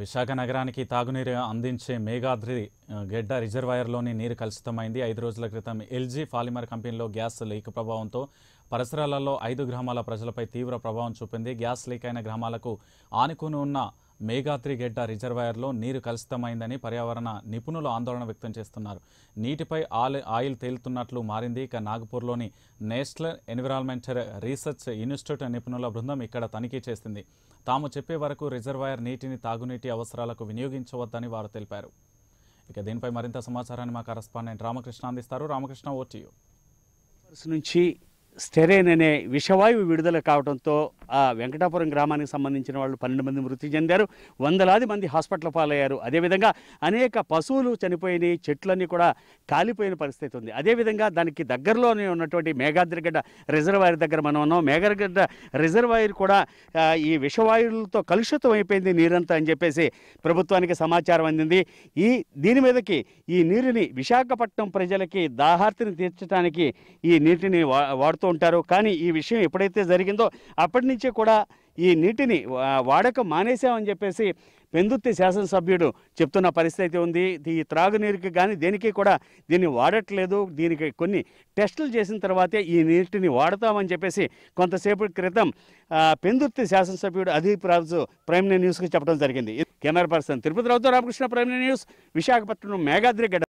విశాఖ నగరానికి తాగునీరు అందించే మేఘాద్రి గెడ్డ రిజర్వాయర్లోని నీరు కలుషితమైంది ఐదు రోజుల క్రితం ఎల్జీ పాలిమర్ కంపెనీలో గ్యాస్ లీక్ ప్రభావంతో పరిసరాలలో ఐదు గ్రామాల ప్రజలపై తీవ్ర ప్రభావం చూపింది గ్యాస్ లీక్ అయిన గ్రామాలకు ఆనుకుని ఉన్న గెడ్డ రిజర్వాయర్లో నీరు కలుషితమైందని పర్యావరణ నిపుణులు ఆందోళన వ్యక్తం చేస్తున్నారు నీటిపై ఆయిల్ తేలుతున్నట్లు మారింది ఇక నాగపూర్లోని నేషనల్ ఎన్విరాన్మెంటల్ రీసెర్చ్ ఇన్స్టిట్యూట్ నిపుణుల బృందం ఇక్కడ తనిఖీ చేసింది తాము చెప్పే వరకు రిజర్వాయర్ నీటిని తాగునీటి అవసరాలకు వినియోగించవద్దని వారు తెలిపారు ఇక దీనిపై మరింత సమాచారాన్ని మా కరస్పాండెంట్ రామకృష్ణ అందిస్తారు రామకృష్ణ ఓటీ నుంచి స్టెరేన్ అనే విషవాయువు విడుదల కావడంతో ఆ వెంకటాపురం గ్రామానికి సంబంధించిన వాళ్ళు పన్నెండు మంది మృతి చెందారు వందలాది మంది హాస్పిటల్ పాలయ్యారు అదేవిధంగా అనేక పశువులు చనిపోయినాయి చెట్లన్నీ కూడా కాలిపోయిన పరిస్థితి ఉంది అదేవిధంగా దానికి దగ్గరలోనే ఉన్నటువంటి మేఘాద్రిగడ్డ రిజర్వాయర్ దగ్గర మనం ఉన్నాం మేఘాద్రిగడ్డ రిజర్వాయర్ కూడా ఈ విషవాయువులతో కలుషితం అయిపోయింది నీరంతా అని చెప్పేసి ప్రభుత్వానికి సమాచారం అందింది ఈ దీని మీదకి ఈ నీరుని విశాఖపట్నం ప్రజలకి దాహార్తిని తీర్చడానికి ఈ నీటిని వాడుతూ ఉంటారు కానీ ఈ విషయం ఎప్పుడైతే జరిగిందో అప్పటి నుంచి కూడా ఈ నీటిని వాడకం మానేసామని చెప్పేసి పెందుత్తి శాసనసభ్యుడు చెప్తున్న పరిస్థితి అయితే ఉంది ఈ త్రాగునీరుకి కానీ దేనికి కూడా దీన్ని వాడట్లేదు దీనికి కొన్ని టెస్టులు చేసిన తర్వాతే ఈ నీటిని వాడతామని చెప్పేసి కొంతసేపు క్రితం పెందుత్తి శాసనసభ్యుడు అదీప్ రాజు ప్రైమ్ న్యూస్కి చెప్పడం జరిగింది కెమెరా పర్సన్ తిరుపతి రావుతో రామకృష్ణ ప్రైమ్ న్యూస్ విశాఖపట్నం మేఘాద్రి గడ్డ